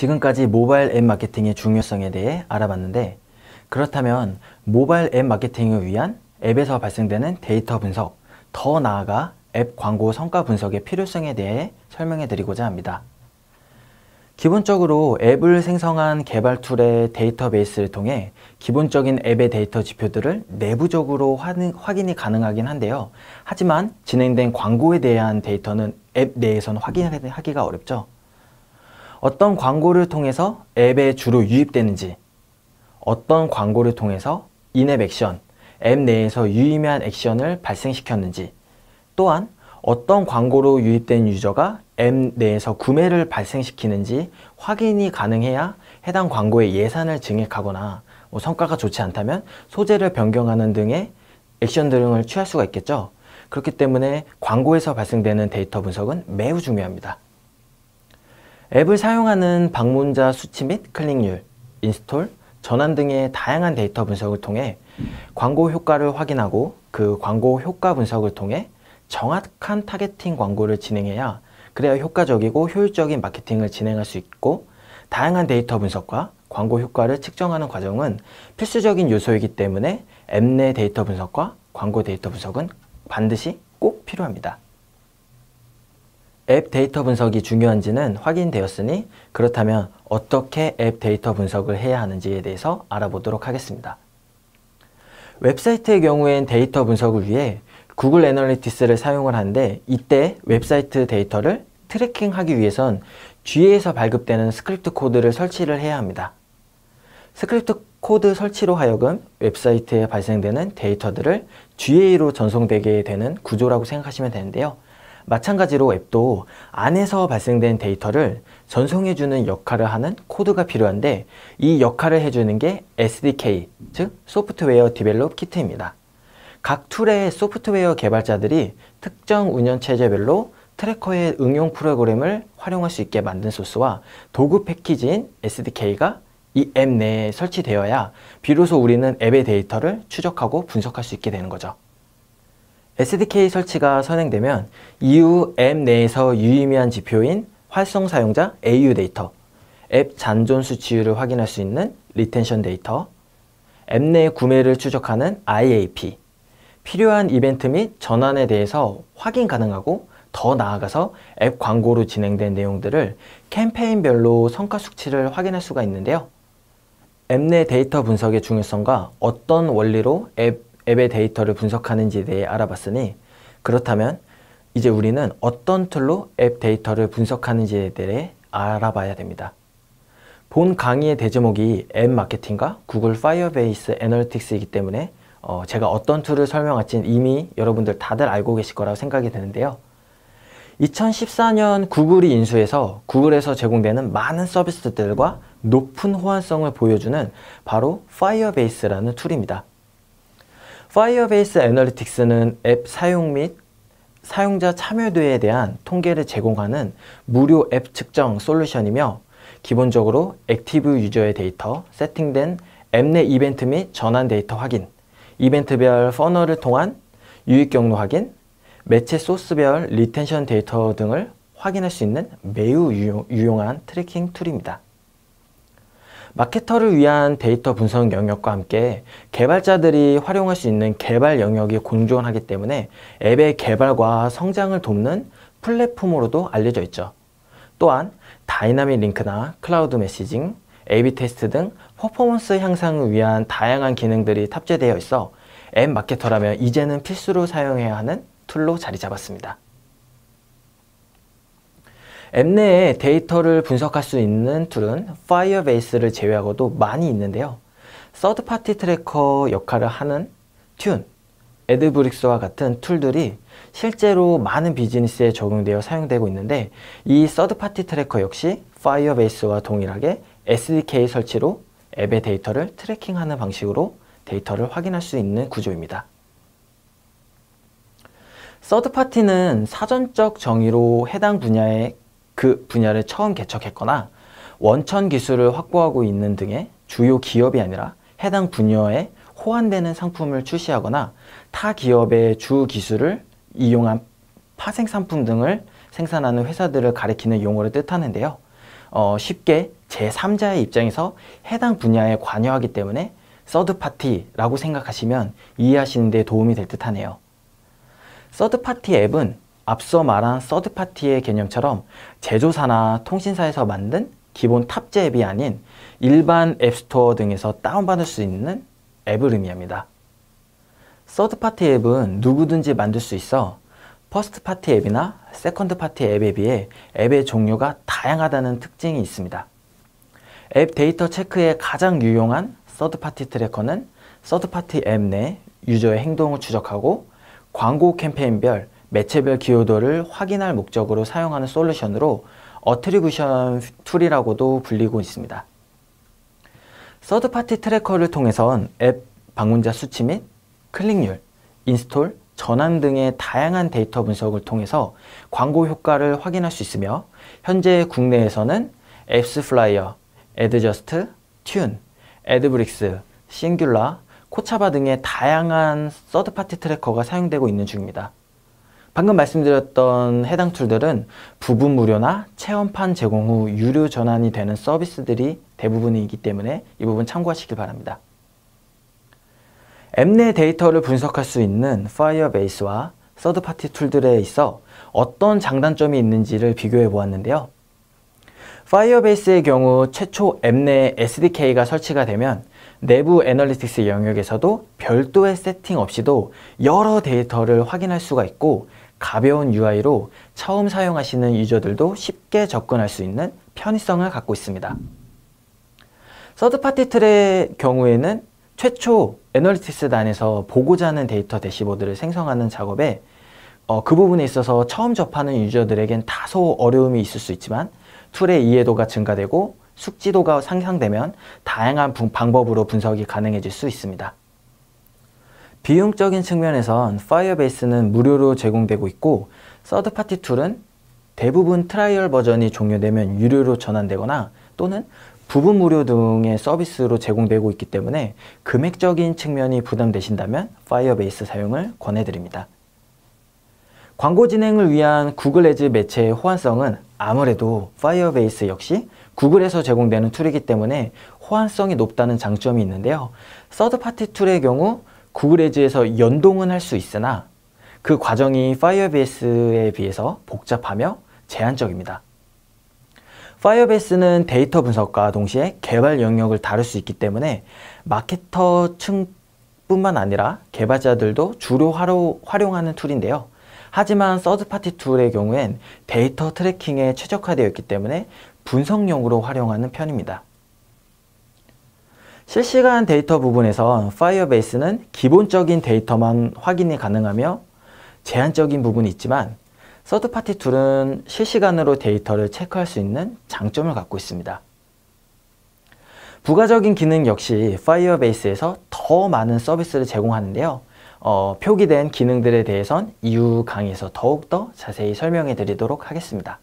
지금까지 모바일 앱 마케팅의 중요성에 대해 알아봤는데 그렇다면 모바일 앱 마케팅을 위한 앱에서 발생되는 데이터 분석, 더 나아가 앱 광고 성과 분석의 필요성에 대해 설명해 드리고자 합니다. 기본적으로 앱을 생성한 개발 툴의 데이터베이스를 통해 기본적인 앱의 데이터 지표들을 내부적으로 확인이 가능하긴 한데요. 하지만 진행된 광고에 대한 데이터는 앱 내에서는 확인하기가 어렵죠. 어떤 광고를 통해서 앱에 주로 유입되는지 어떤 광고를 통해서 인앱 액션, 앱 내에서 유의미한 액션을 발생시켰는지 또한 어떤 광고로 유입된 유저가 앱 내에서 구매를 발생시키는지 확인이 가능해야 해당 광고의 예산을 증액하거나 뭐 성과가 좋지 않다면 소재를 변경하는 등의 액션 등을 취할 수가 있겠죠. 그렇기 때문에 광고에서 발생되는 데이터 분석은 매우 중요합니다. 앱을 사용하는 방문자 수치 및 클릭률, 인스톨, 전환 등의 다양한 데이터 분석을 통해 광고 효과를 확인하고 그 광고 효과 분석을 통해 정확한 타겟팅 광고를 진행해야 그래야 효과적이고 효율적인 마케팅을 진행할 수 있고 다양한 데이터 분석과 광고 효과를 측정하는 과정은 필수적인 요소이기 때문에 앱 내 데이터 분석과 광고 데이터 분석은 반드시 꼭 필요합니다. 앱 데이터 분석이 중요한지는 확인되었으니 그렇다면 어떻게 앱 데이터 분석을 해야 하는지에 대해서 알아보도록 하겠습니다. 웹사이트의 경우엔 데이터 분석을 위해 구글 애널리티스를 사용을 하는데 이때 웹사이트 데이터를 트래킹하기 위해선 뒤에서 발급되는 스크립트 코드를 설치를 해야 합니다. 스크립트 코드 설치로 하여금 웹사이트에 발생되는 데이터들을 GA로 전송되게 되는 구조라고 생각하시면 되는데요. 마찬가지로 앱도 안에서 발생된 데이터를 전송해주는 역할을 하는 코드가 필요한데 이 역할을 해주는 게 SDK, 즉 소프트웨어 디벨롭 키트입니다. 각 툴의 소프트웨어 개발자들이 특정 운영체제별로 트래커의 응용 프로그램을 활용할 수 있게 만든 소스와 도구 패키지인 SDK가 이 앱 내에 설치되어야 비로소 우리는 앱의 데이터를 추적하고 분석할 수 있게 되는 거죠. SDK 설치가 선행되면 이후 앱 내에서 유의미한 지표인 활성 사용자 AU 데이터, 앱 잔존 수치율을 확인할 수 있는 리텐션 데이터, 앱 내 구매를 추적하는 IAP, 필요한 이벤트 및 전환에 대해서 확인 가능하고 더 나아가서 앱 광고로 진행된 내용들을 캠페인별로 성과 수치를 확인할 수가 있는데요. 앱 내 데이터 분석의 중요성과 어떤 원리로 앱 앱의 데이터를 분석하는지에 대해 알아봤으니 그렇다면 이제 우리는 어떤 툴로 앱 데이터를 분석하는지에 대해 알아봐야 됩니다. 본 강의의 대제목이 앱 마케팅과 구글 파이어베이스 애널리틱스이기 때문에 어 제가 어떤 툴을 설명할지는 이미 여러분들 다들 알고 계실 거라고 생각이 드는데요. 2014년 구글이 인수해서 구글에서 제공되는 많은 서비스들과 높은 호환성을 보여주는 바로 파이어베이스라는 툴입니다. 파이어베이스 애널리틱스는 앱 사용 및 사용자 참여도에 대한 통계를 제공하는 무료 앱 측정 솔루션이며 기본적으로 액티브 유저의 데이터, 세팅된 앱 내 이벤트 및 전환 데이터 확인, 이벤트별 퍼널을 통한 유익 경로 확인, 매체 소스별 리텐션 데이터 등을 확인할 수 있는 매우 유용한 트래킹 툴입니다. 마케터를 위한 데이터 분석 영역과 함께 개발자들이 활용할 수 있는 개발 영역이 공존하기 때문에 앱의 개발과 성장을 돕는 플랫폼으로도 알려져 있죠. 또한 다이나믹 링크나 클라우드 메시징, AB 테스트 등 퍼포먼스 향상을 위한 다양한 기능들이 탑재되어 있어 앱 마케터라면 이제는 필수로 사용해야 하는 툴로 자리 잡았습니다. 앱내에 데이터를 분석할 수 있는 툴은 파이어베이스를 제외하고도 많이 있는데요. 서드파티 트래커 역할을 하는 튠, 에드브릭스와 같은 툴들이 실제로 많은 비즈니스에 적용되어 사용되고 있는데 이 서드파티 트래커 역시 파이어베이스와 동일하게 SDK 설치로 앱의 데이터를 트래킹하는 방식으로 데이터를 확인할 수 있는 구조입니다. 서드파티는 사전적 정의로 해당 분야의 그 분야를 처음 개척했거나 원천 기술을 확보하고 있는 등의 주요 기업이 아니라 해당 분야에 호환되는 상품을 출시하거나 타 기업의 주 기술을 이용한 파생 상품 등을 생산하는 회사들을 가리키는 용어를 뜻하는데요. 어, 쉽게 제3자의 입장에서 해당 분야에 관여하기 때문에 서드파티라고 생각하시면 이해하시는 데 도움이 될 듯하네요. 서드파티 앱은 앞서 말한 서드파티의 개념처럼 제조사나 통신사에서 만든 기본 탑재 앱이 아닌 일반 앱스토어 등에서 다운받을 수 있는 앱을 의미합니다. 서드파티 앱은 누구든지 만들 수 있어 퍼스트파티 앱이나 세컨드파티 앱에 비해 앱의 종류가 다양하다는 특징이 있습니다. 앱 데이터 체크에 가장 유용한 서드파티 트래커는 서드파티 앱 내 유저의 행동을 추적하고 광고 캠페인별 매체별 기여도를 확인할 목적으로 사용하는 솔루션으로 어트리뷰션 툴이라고도 불리고 있습니다. 서드파티 트래커를 통해선 앱 방문자 수치 및 클릭률, 인스톨, 전환 등의 다양한 데이터 분석을 통해서 광고 효과를 확인할 수 있으며 현재 국내에서는 앱스플라이어, 애드저스트, 튠, 애드브릭스, 싱귤라, 코차바 등의 다양한 서드파티 트래커가 사용되고 있는 중입니다. 방금 말씀드렸던 해당 툴들은 부분 무료나 체험판 제공 후 유료 전환이 되는 서비스들이 대부분이기 때문에 이 부분 참고하시길 바랍니다. 앱 내 데이터를 분석할 수 있는 파이어베이스와 서드파티 툴들에 있어 어떤 장단점이 있는지를 비교해 보았는데요. 파이어베이스의 경우 최초 앱 내 SDK가 설치가 되면 내부 애널리틱스 영역에서도 별도의 세팅 없이도 여러 데이터를 확인할 수가 있고 가벼운 UI로 처음 사용하시는 유저들도 쉽게 접근할 수 있는 편의성을 갖고 있습니다. 서드파티 틀의 경우에는 최초 애널리틱스 단에서 보고자 하는 데이터 대시보드를 생성하는 작업에 어, 그 부분에 있어서 처음 접하는 유저들에겐 다소 어려움이 있을 수 있지만 툴의 이해도가 증가되고 숙지도가 상향되면 다양한 방법으로 분석이 가능해질 수 있습니다. 비용적인 측면에선 파이어베이스는 무료로 제공되고 있고 서드파티 툴은 대부분 트라이얼 버전이 종료되면 유료로 전환되거나 또는 부분 무료 등의 서비스로 제공되고 있기 때문에 금액적인 측면이 부담되신다면 파이어베이스 사용을 권해드립니다. 광고 진행을 위한 구글 에즈 매체의 호환성은 아무래도 파이어베이스 역시 구글에서 제공되는 툴이기 때문에 호환성이 높다는 장점이 있는데요. 서드파티 툴의 경우 구글 에지에서 연동은 할 수 있으나 그 과정이 파이어베이스에 비해서 복잡하며 제한적입니다. 파이어베이스는 데이터 분석과 동시에 개발 영역을 다룰 수 있기 때문에 마케터층 뿐만 아니라 개발자들도 주로 활용하는 툴인데요. 하지만 서드파티 툴의 경우엔 데이터 트래킹에 최적화되어 있기 때문에 분석용으로 활용하는 편입니다. 실시간 데이터 부분에서 파이어베이스는 기본적인 데이터만 확인이 가능하며 제한적인 부분이 있지만 서드파티 툴은 실시간으로 데이터를 체크할 수 있는 장점을 갖고 있습니다. 부가적인 기능 역시 파이어베이스에서 더 많은 서비스를 제공하는데요. 어, 표기된 기능들에 대해선 이후 강의에서 더욱더 자세히 설명해 드리도록 하겠습니다.